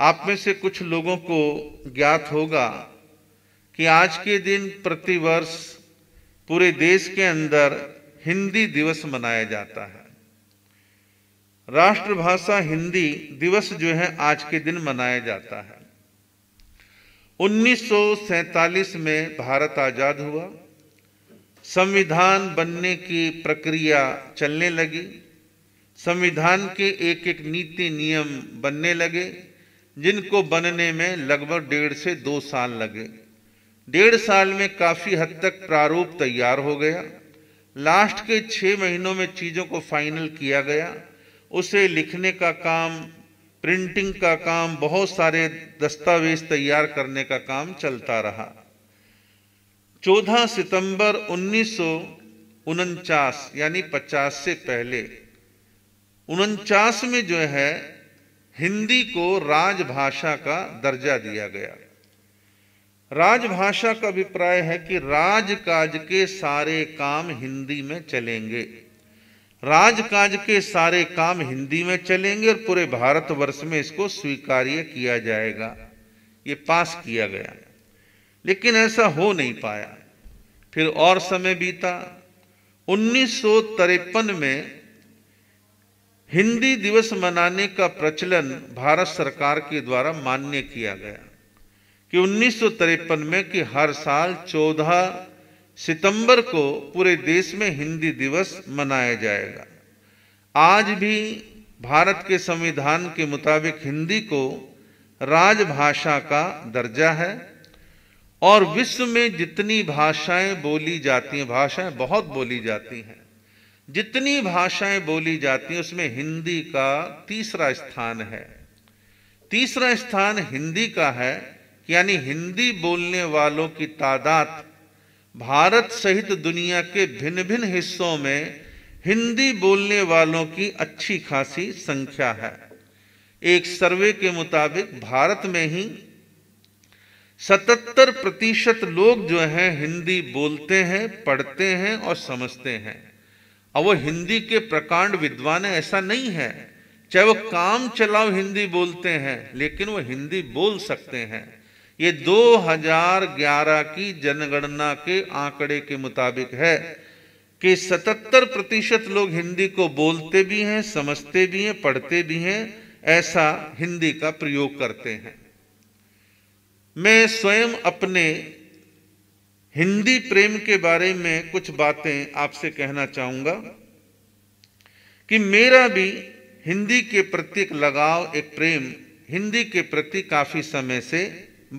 आप में से कुछ लोगों को ज्ञात होगा कि आज के दिन प्रतिवर्ष पूरे देश के अंदर हिंदी दिवस मनाया जाता है राष्ट्रभाषा हिंदी दिवस जो है आज के दिन मनाया जाता है 1947 में भारत आज़ाद हुआ संविधान बनने की प्रक्रिया चलने लगी संविधान के एक एक नीति नियम बनने लगे जिनको बनने में लगभग डेढ़ से दो साल लगे डेढ़ साल में काफ़ी हद तक प्रारूप तैयार हो गया लास्ट के छः महीनों में चीज़ों को फाइनल किया गया उसे लिखने का काम प्रिंटिंग का काम बहुत सारे दस्तावेज तैयार करने का काम चलता रहा 14 सितंबर उन्नीस यानी 50 से पहले उनचास में जो है हिंदी को राजभाषा का दर्जा दिया गया राजभाषा का अभिप्राय है कि राजकाज के सारे काम हिंदी में चलेंगे राजकाज के सारे काम हिंदी में चलेंगे और पूरे भारतवर्ष में इसको स्वीकार्य किया जाएगा ये पास किया गया लेकिन ऐसा हो नहीं पाया फिर और समय बीता उन्नीस में हिंदी दिवस मनाने का प्रचलन भारत सरकार के द्वारा मान्य किया गया कि उन्नीस में कि हर साल 14 सितंबर को पूरे देश में हिंदी दिवस मनाया जाएगा आज भी भारत के संविधान के मुताबिक हिंदी को राजभाषा का दर्जा है और विश्व में जितनी भाषाएं बोली जाती हैं भाषाएं बहुत बोली जाती हैं जितनी भाषाएं बोली जाती हैं उसमें हिंदी का तीसरा स्थान है तीसरा स्थान हिंदी का है यानी हिंदी बोलने वालों की तादाद भारत सहित दुनिया के भिन्न भिन्न हिस्सों में हिंदी बोलने वालों की अच्छी खासी संख्या है एक सर्वे के मुताबिक भारत में ही 77 प्रतिशत लोग जो हैं हिंदी बोलते हैं पढ़ते हैं और समझते हैं अब वो हिंदी के प्रकांड विद्वान है ऐसा नहीं है चाहे वो काम चलाओ हिंदी बोलते हैं लेकिन वो हिंदी बोल सकते हैं ये 2011 की जनगणना के आंकड़े के मुताबिक है कि 77 प्रतिशत लोग हिंदी को बोलते भी हैं समझते भी हैं पढ़ते भी हैं ऐसा हिंदी का प्रयोग करते हैं मैं स्वयं अपने हिंदी प्रेम के बारे में कुछ बातें आपसे कहना चाहूंगा कि मेरा भी हिंदी के प्रति लगाव एक प्रेम हिंदी के प्रति काफी समय से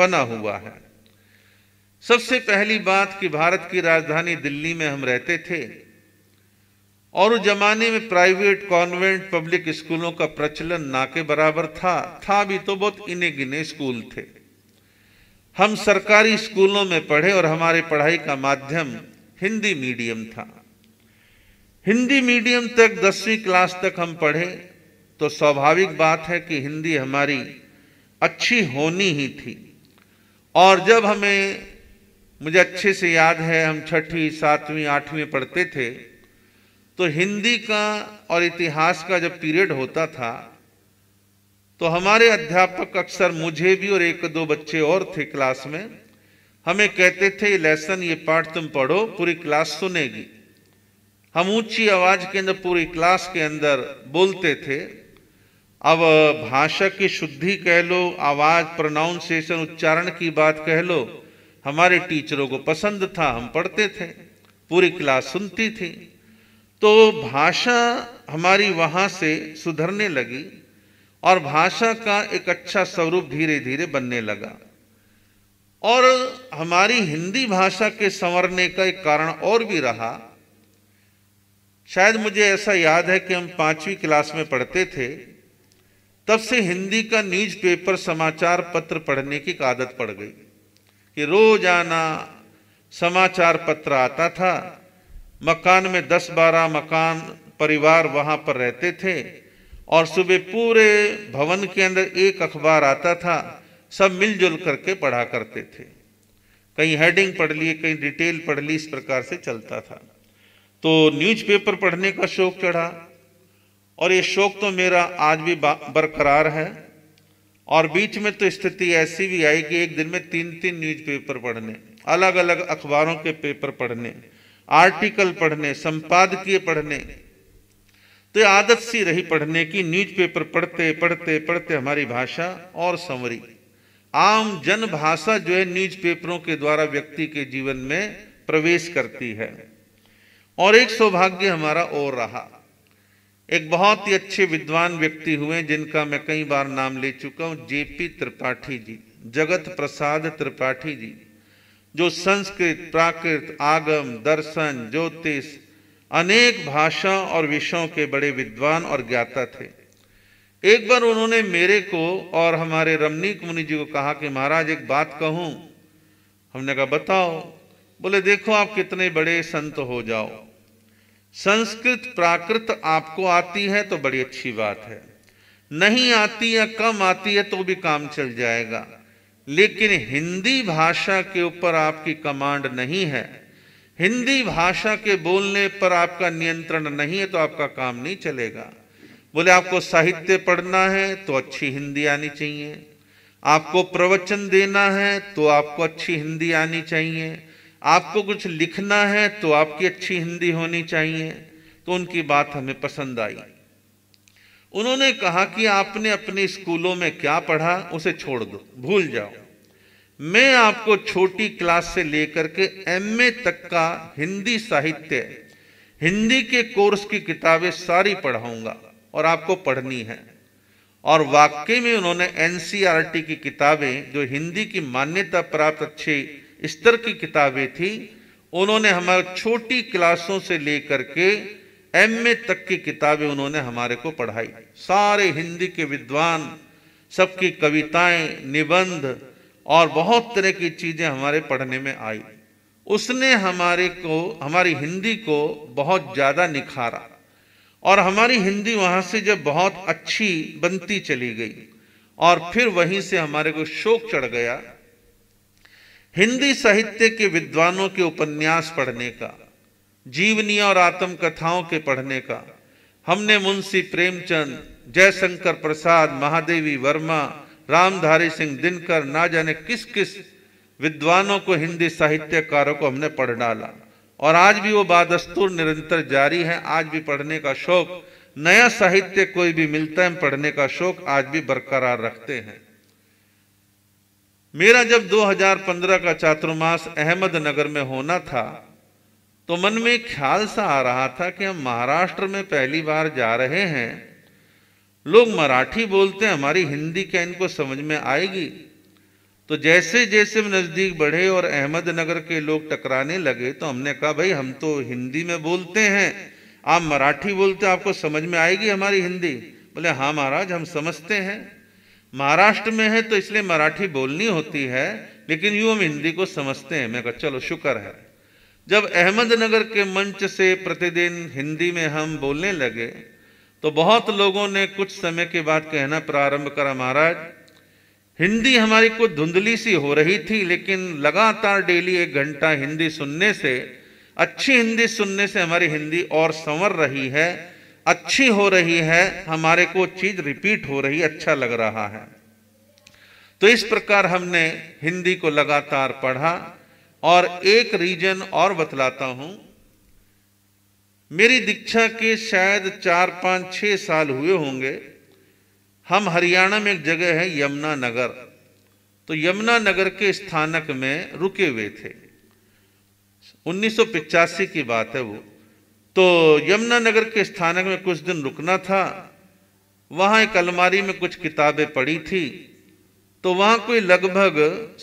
बना हुआ है सबसे पहली बात कि भारत की राजधानी दिल्ली में हम रहते थे और उस जमाने में प्राइवेट कॉन्वेंट पब्लिक स्कूलों का प्रचलन ना के बराबर था था भी तो बहुत इने गिने स्कूल थे हम सरकारी स्कूलों में पढ़े और हमारे पढ़ाई का माध्यम हिंदी मीडियम था हिंदी मीडियम तक दसवीं क्लास तक हम पढ़े तो स्वाभाविक बात है कि हिंदी हमारी अच्छी होनी ही थी और जब हमें मुझे अच्छे से याद है हम छठी सातवीं आठवीं पढ़ते थे तो हिंदी का और इतिहास का जब पीरियड होता था तो हमारे अध्यापक अक्सर मुझे भी और एक दो बच्चे और थे क्लास में हमें कहते थे ये लेसन ये पाठ तुम पढ़ो पूरी क्लास सुनेगी हम ऊंची आवाज के अंदर पूरी क्लास के अंदर बोलते थे अब भाषा की शुद्धि कह लो आवाज प्रोनाउंसिएशन उच्चारण की बात कह लो हमारे टीचरों को पसंद था हम पढ़ते थे पूरी क्लास सुनती थी तो भाषा हमारी वहां से सुधरने लगी और भाषा का एक अच्छा स्वरूप धीरे धीरे बनने लगा और हमारी हिंदी भाषा के संवरने का एक कारण और भी रहा शायद मुझे ऐसा याद है कि हम पांचवी क्लास में पढ़ते थे तब से हिंदी का न्यूज़पेपर समाचार पत्र पढ़ने की आदत पड़ गई कि रोजाना समाचार पत्र आता था मकान में दस बारह मकान परिवार वहां पर रहते थे और सुबह पूरे भवन के अंदर एक अखबार आता था सब मिलजुल करके पढ़ा करते थे कहीं हेडिंग पढ़ लिए कहीं डिटेल पढ़ ली इस प्रकार से चलता था तो न्यूज़पेपर पढ़ने का शौक चढ़ा और ये शौक तो मेरा आज भी बरकरार है और बीच में तो स्थिति ऐसी भी आई कि एक दिन में तीन तीन न्यूज़पेपर पढ़ने अलग अलग अखबारों के पेपर पढ़ने आर्टिकल पढ़ने संपादकीय पढ़ने तो आदत सी रही पढ़ने की न्यूज पेपर पढ़ते पढ़ते पढ़ते हमारी भाषा और संवरी आम जन भाषा जो है न्यूज पेपरों के द्वारा व्यक्ति के जीवन में प्रवेश करती है और एक सौभाग्य हमारा और रहा एक बहुत ही अच्छे विद्वान व्यक्ति हुए जिनका मैं कई बार नाम ले चुका हूं जेपी त्रिपाठी जी जगत प्रसाद त्रिपाठी जी जो संस्कृत प्राकृत आगम दर्शन ज्योतिष अनेक भाषाओं और विषयों के बड़े विद्वान और ज्ञाता थे एक बार उन्होंने मेरे को और हमारे रमणीक मुनि जी को कहा कि महाराज एक बात कहूं हमने कहा बताओ बोले देखो आप कितने बड़े संत हो जाओ संस्कृत प्राकृत आपको आती है तो बड़ी अच्छी बात है नहीं आती या कम आती है तो भी काम चल जाएगा लेकिन हिंदी भाषा के ऊपर आपकी कमांड नहीं है हिंदी भाषा के बोलने पर आपका नियंत्रण नहीं है तो आपका काम नहीं चलेगा बोले आपको साहित्य पढ़ना है तो अच्छी हिंदी आनी चाहिए आपको प्रवचन देना है तो आपको अच्छी हिंदी आनी चाहिए आपको कुछ लिखना है तो आपकी अच्छी हिंदी होनी चाहिए तो उनकी बात हमें पसंद आई उन्होंने कहा कि आपने अपने स्कूलों में क्या पढ़ा उसे छोड़ दो भूल जाओ मैं आपको छोटी क्लास से लेकर के एमए तक का हिंदी साहित्य हिंदी के कोर्स की किताबें सारी पढ़ाऊंगा और आपको पढ़नी है और वाकई में उन्होंने एनसीईआरटी e की किताबें जो हिंदी की मान्यता प्राप्त अच्छे स्तर की किताबें थी उन्होंने हमारे छोटी क्लासों से लेकर के एमए तक की किताबें उन्होंने हमारे को पढ़ाई सारे हिंदी के विद्वान सबकी कविताएं निबंध और बहुत तरह की चीज़ें हमारे पढ़ने में आई उसने हमारे को हमारी हिंदी को बहुत ज़्यादा निखारा और हमारी हिंदी वहां से जब बहुत अच्छी बनती चली गई और फिर वहीं से हमारे को शोक चढ़ गया हिंदी साहित्य के विद्वानों के उपन्यास पढ़ने का जीवनी और आत्मकथाओं के पढ़ने का हमने मुंशी प्रेमचंद जयशंकर प्रसाद महादेवी वर्मा रामधारी सिंह दिनकर ना जाने किस किस विद्वानों को हिंदी साहित्यकारों को हमने पढ़ डाला और आज भी वो बादस्तूर निरंतर जारी है आज भी पढ़ने का शौक नया साहित्य कोई भी मिलता है पढ़ने का शौक आज भी बरकरार रखते हैं मेरा जब 2015 का चातुर्मास अहमदनगर में होना था तो मन में ख्याल सा आ रहा था कि हम महाराष्ट्र में पहली बार जा रहे हैं लोग मराठी बोलते हैं हमारी हिंदी क्या इनको समझ में आएगी तो जैसे जैसे नज़दीक बढ़े और अहमदनगर के लोग टकराने लगे तो हमने कहा भाई हम तो हिंदी में बोलते हैं आप मराठी बोलते हैं आपको समझ में आएगी हमारी हिंदी बोले हाँ महाराज हम समझते हैं महाराष्ट्र में है तो इसलिए मराठी बोलनी होती है लेकिन यूँ हम हिंदी को समझते हैं मैं कहा चलो शुक्र है जब अहमदनगर के मंच से प्रतिदिन हिंदी में हम बोलने लगे तो बहुत लोगों ने कुछ समय के बाद कहना प्रारंभ करा महाराज हिंदी हमारी कुछ धुंधली सी हो रही थी लेकिन लगातार डेली एक घंटा हिंदी सुनने से अच्छी हिंदी सुनने से हमारी हिंदी और संवर रही है अच्छी हो रही है हमारे को चीज रिपीट हो रही अच्छा लग रहा है तो इस प्रकार हमने हिंदी को लगातार पढ़ा और एक रीजन और बतलाता हूं मेरी दीक्षा के शायद चार पाँच छः साल हुए होंगे हम हरियाणा में एक जगह है यमुना नगर तो यमुना नगर के स्थानक में रुके हुए थे उन्नीस की बात है वो तो यमुना नगर के स्थानक में कुछ दिन रुकना था वहाँ एक अलमारी में कुछ किताबें पड़ी थी तो वहाँ कोई लगभग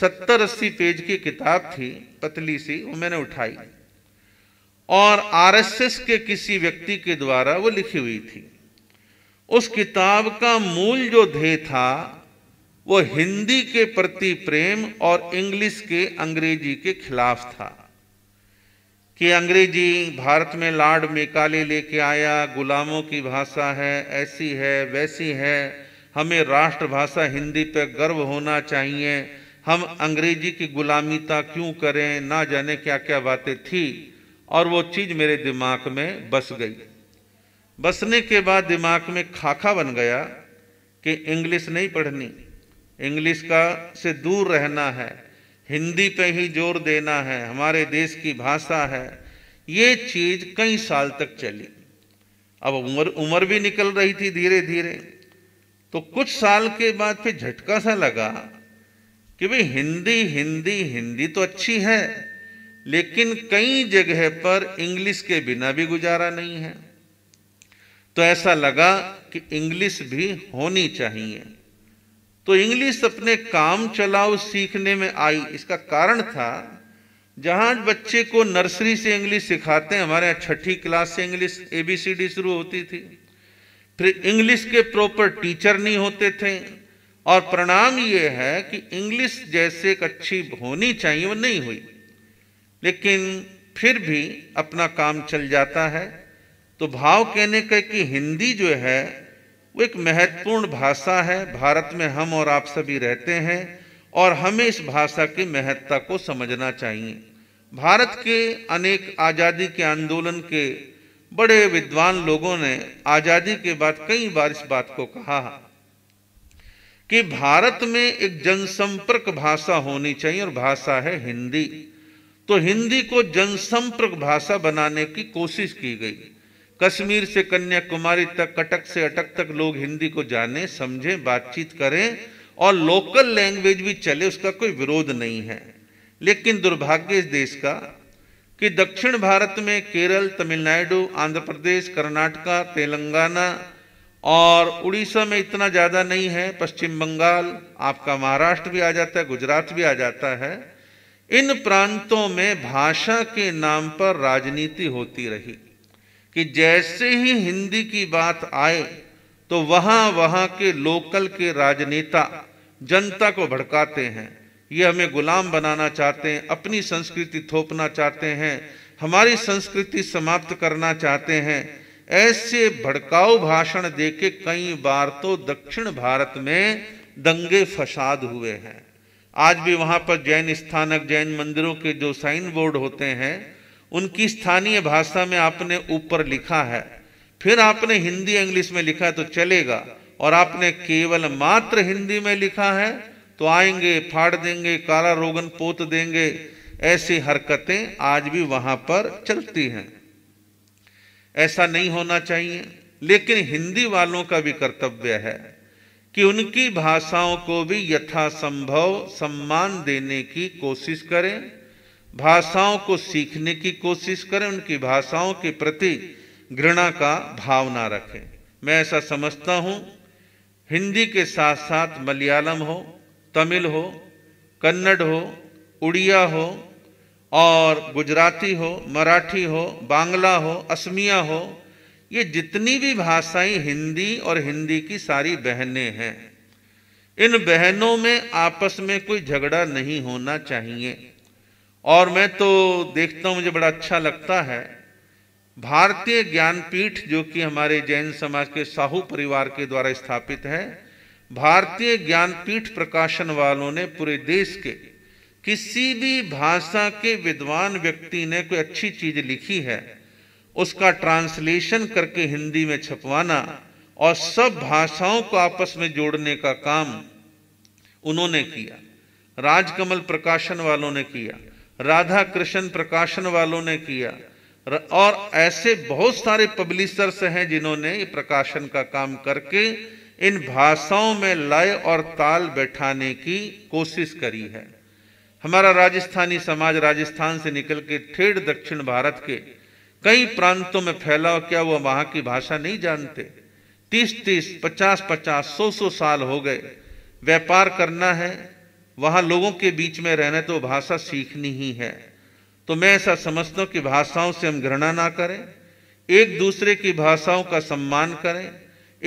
सत्तर अस्सी पेज की किताब थी पतली सी वो मैंने उठाई और आरएसएस के किसी व्यक्ति के द्वारा वो लिखी हुई थी उस किताब का मूल जो ध्येय था वो हिंदी के प्रति प्रेम और इंग्लिश के अंग्रेजी के खिलाफ था कि अंग्रेजी भारत में लॉर्ड मेकाले लेके आया गुलामों की भाषा है ऐसी है वैसी है हमें राष्ट्रभाषा हिंदी पर गर्व होना चाहिए हम अंग्रेजी की गुलामीता क्यों करें ना जाने क्या क्या बातें थी और वो चीज़ मेरे दिमाग में बस गई बसने के बाद दिमाग में खाखा बन गया कि इंग्लिश नहीं पढ़नी इंग्लिश का से दूर रहना है हिंदी पे ही जोर देना है हमारे देश की भाषा है ये चीज़ कई साल तक चली अब उम्र उम्र भी निकल रही थी धीरे धीरे तो कुछ साल के बाद फिर झटका सा लगा कि भाई हिंदी हिंदी हिंदी तो अच्छी है लेकिन कई जगह पर इंग्लिश के बिना भी गुजारा नहीं है तो ऐसा लगा कि इंग्लिश भी होनी चाहिए तो इंग्लिश अपने काम चलाओ सीखने में आई इसका कारण था जहां बच्चे को नर्सरी से इंग्लिश सिखाते हैं हमारे यहाँ छठी क्लास से इंग्लिश एबीसीडी शुरू होती थी फिर इंग्लिश के प्रॉपर टीचर नहीं होते थे और परिणाम ये है कि इंग्लिश जैसे एक अच्छी होनी चाहिए वो नहीं हुई लेकिन फिर भी अपना काम चल जाता है तो भाव कहने का कि हिंदी जो है वो एक महत्वपूर्ण भाषा है भारत में हम और आप सभी रहते हैं और हमें इस भाषा की महत्ता को समझना चाहिए भारत के अनेक आज़ादी के आंदोलन के बड़े विद्वान लोगों ने आज़ादी के बाद कई बार इस बात को कहा कि भारत में एक जनसंपर्क भाषा होनी चाहिए और भाषा है हिंदी तो हिंदी को जनसंपर्क भाषा बनाने की कोशिश की गई कश्मीर से कन्याकुमारी तक कटक से अटक तक लोग हिंदी को जाने समझें बातचीत करें और लोकल लैंग्वेज भी चले उसका कोई विरोध नहीं है लेकिन दुर्भाग्य इस देश का कि दक्षिण भारत में केरल तमिलनाडु आंध्र प्रदेश कर्नाटका तेलंगाना और उड़ीसा में इतना ज़्यादा नहीं है पश्चिम बंगाल आपका महाराष्ट्र भी आ जाता है गुजरात भी आ जाता है इन प्रांतों में भाषा के नाम पर राजनीति होती रही कि जैसे ही हिंदी की बात आए तो वहां वहां के लोकल के राजनेता जनता को भड़काते हैं ये हमें गुलाम बनाना चाहते हैं अपनी संस्कृति थोपना चाहते हैं हमारी संस्कृति समाप्त करना चाहते हैं ऐसे भड़काऊ भाषण देके कई बार तो दक्षिण भारत में दंगे फसाद हुए हैं आज भी वहाँ पर जैन स्थानक जैन मंदिरों के जो साइन बोर्ड होते हैं उनकी स्थानीय भाषा में आपने ऊपर लिखा है फिर आपने हिंदी इंग्लिश में लिखा है तो चलेगा और आपने केवल मात्र हिंदी में लिखा है तो आएंगे फाड़ देंगे काला रोगन पोत देंगे ऐसी हरकतें आज भी वहां पर चलती हैं ऐसा नहीं होना चाहिए लेकिन हिंदी वालों का भी कर्तव्य है कि उनकी भाषाओं को भी यथासंभव सम्मान देने की कोशिश करें भाषाओं को सीखने की कोशिश करें उनकी भाषाओं के प्रति घृणा का भावना रखें मैं ऐसा समझता हूँ हिंदी के साथ साथ मलयालम हो तमिल हो कन्नड़ हो उड़िया हो और गुजराती हो मराठी हो बांग्ला हो असमिया हो ये जितनी भी भाषाएं हिंदी और हिंदी की सारी बहनें हैं इन बहनों में आपस में कोई झगड़ा नहीं होना चाहिए और मैं तो देखता हूँ मुझे बड़ा अच्छा लगता है भारतीय ज्ञानपीठ जो कि हमारे जैन समाज के साहू परिवार के द्वारा स्थापित है भारतीय ज्ञानपीठ प्रकाशन वालों ने पूरे देश के किसी भी भाषा के विद्वान व्यक्ति ने कोई अच्छी चीज लिखी है उसका ट्रांसलेशन करके हिंदी में छपवाना और सब भाषाओं को आपस में जोड़ने का काम उन्होंने किया राजकमल प्रकाशन वालों ने किया राधा कृष्ण प्रकाशन वालों ने किया और ऐसे बहुत सारे पब्लिशर्स हैं जिन्होंने प्रकाशन का काम करके इन भाषाओं में लय और ताल बैठाने की कोशिश करी है हमारा राजस्थानी समाज राजस्थान से निकल के ठेठ दक्षिण भारत के कई प्रांतों में फैला क्या वह वहां की भाषा नहीं जानते तीस तीस पचास पचास सौ सौ साल हो गए व्यापार करना है वहां लोगों के बीच में रहना तो भाषा सीखनी ही है तो मैं ऐसा समझता हूँ कि भाषाओं से हम घृणा ना करें एक दूसरे की भाषाओं का सम्मान करें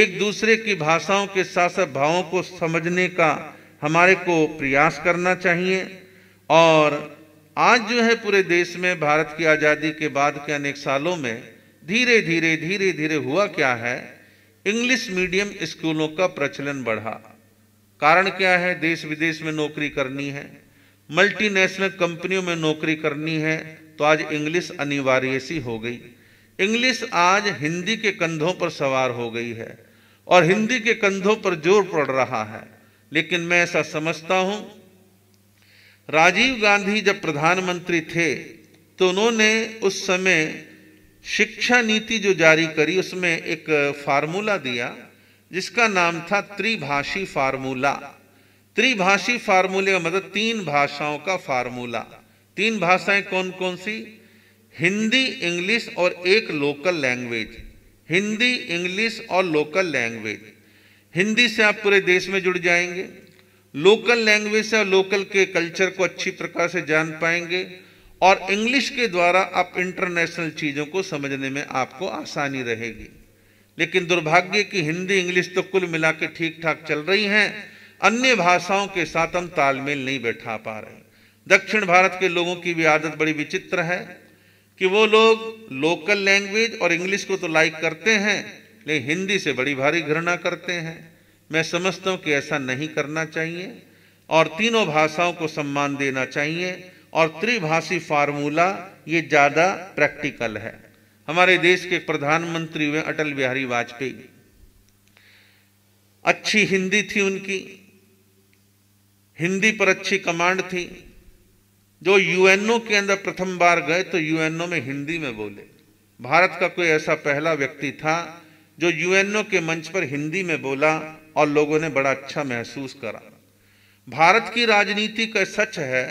एक दूसरे की भाषाओं के साथ साथ भावों को समझने का हमारे को प्रयास करना चाहिए और आज जो है पूरे देश में भारत की आज़ादी के बाद के अनेक सालों में धीरे धीरे धीरे धीरे हुआ क्या है इंग्लिश मीडियम स्कूलों का प्रचलन बढ़ा कारण क्या है देश विदेश में नौकरी करनी है मल्टीनेशनल कंपनियों में नौकरी करनी है तो आज इंग्लिश अनिवार्य सी हो गई इंग्लिश आज हिंदी के कंधों पर सवार हो गई है और हिंदी के कंधों पर जोर पड़ रहा है लेकिन मैं ऐसा समझता हूं राजीव गांधी जब प्रधानमंत्री थे तो उन्होंने उस समय शिक्षा नीति जो जारी करी उसमें एक फार्मूला दिया जिसका नाम था त्रिभाषी फार्मूला त्रिभाषी फार्मूले का मतलब तीन भाषाओं का फार्मूला तीन भाषाएं कौन कौन सी हिंदी इंग्लिश और एक लोकल लैंग्वेज हिंदी इंग्लिश और लोकल लैंग्वेज हिंदी से आप पूरे देश में जुड़ जाएंगे लोकल लैंग्वेज और लोकल के कल्चर को अच्छी प्रकार से जान पाएंगे और इंग्लिश के द्वारा आप इंटरनेशनल चीज़ों को समझने में आपको आसानी रहेगी लेकिन दुर्भाग्य की हिंदी इंग्लिश तो कुल मिला के ठीक ठाक चल रही हैं अन्य भाषाओं के साथ हम तालमेल नहीं बैठा पा रहे दक्षिण भारत के लोगों की भी आदत बड़ी विचित्र है कि वो लोग लोकल लैंग्वेज और इंग्लिश को तो लाइक करते हैं लेकिन हिंदी से बड़ी भारी घृणा करते हैं मैं समझता हूँ कि ऐसा नहीं करना चाहिए और तीनों भाषाओं को सम्मान देना चाहिए और त्रिभाषी फार्मूला ये ज़्यादा प्रैक्टिकल है हमारे देश के प्रधानमंत्री हुए अटल बिहारी वाजपेयी अच्छी हिंदी थी उनकी हिंदी पर अच्छी कमांड थी जो यूएनओ के अंदर प्रथम बार गए तो यूएनओ में हिंदी में बोले भारत का कोई ऐसा पहला व्यक्ति था जो यूएनओ के मंच पर हिंदी में बोला और लोगों ने बड़ा अच्छा महसूस करा भारत की राजनीति का सच है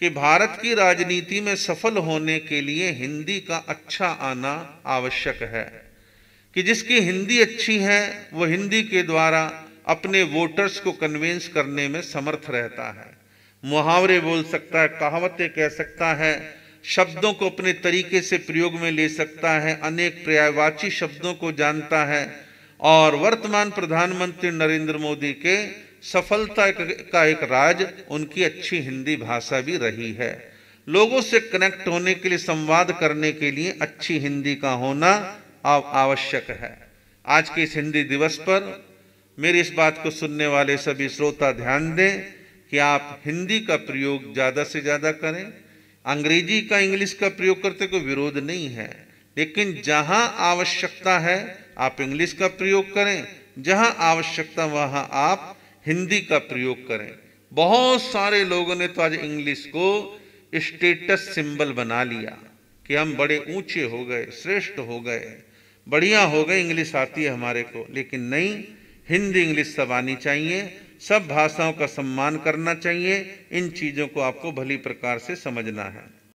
कि भारत की राजनीति में सफल होने के लिए हिंदी का अच्छा आना आवश्यक है कि जिसकी हिंदी अच्छी है वो हिंदी के द्वारा अपने वोटर्स को कन्वेंस करने में समर्थ रहता है मुहावरे बोल सकता है कहावतें कह सकता है शब्दों को अपने तरीके से प्रयोग में ले सकता है अनेक पर्यायवाची शब्दों को जानता है और वर्तमान प्रधानमंत्री नरेंद्र मोदी के सफलता का एक राज उनकी अच्छी हिंदी भाषा भी रही है लोगों से कनेक्ट होने के लिए संवाद करने के लिए अच्छी हिंदी का होना आवश्यक है आज के इस हिंदी दिवस पर मेरी इस बात को सुनने वाले सभी श्रोता ध्यान दें कि आप हिंदी का प्रयोग ज़्यादा से ज़्यादा करें अंग्रेजी का इंग्लिश का प्रयोग करते कोई विरोध नहीं है लेकिन जहाँ आवश्यकता है आप इंग्लिश का प्रयोग करें जहां आवश्यकता वहां आप हिंदी का प्रयोग करें बहुत सारे लोगों ने तो आज इंग्लिश को स्टेटस सिंबल बना लिया कि हम बड़े ऊंचे हो गए श्रेष्ठ हो गए बढ़िया हो गए इंग्लिश आती है हमारे को लेकिन नहीं हिंदी इंग्लिश सब आनी चाहिए सब भाषाओं का सम्मान करना चाहिए इन चीज़ों को आपको भली प्रकार से समझना है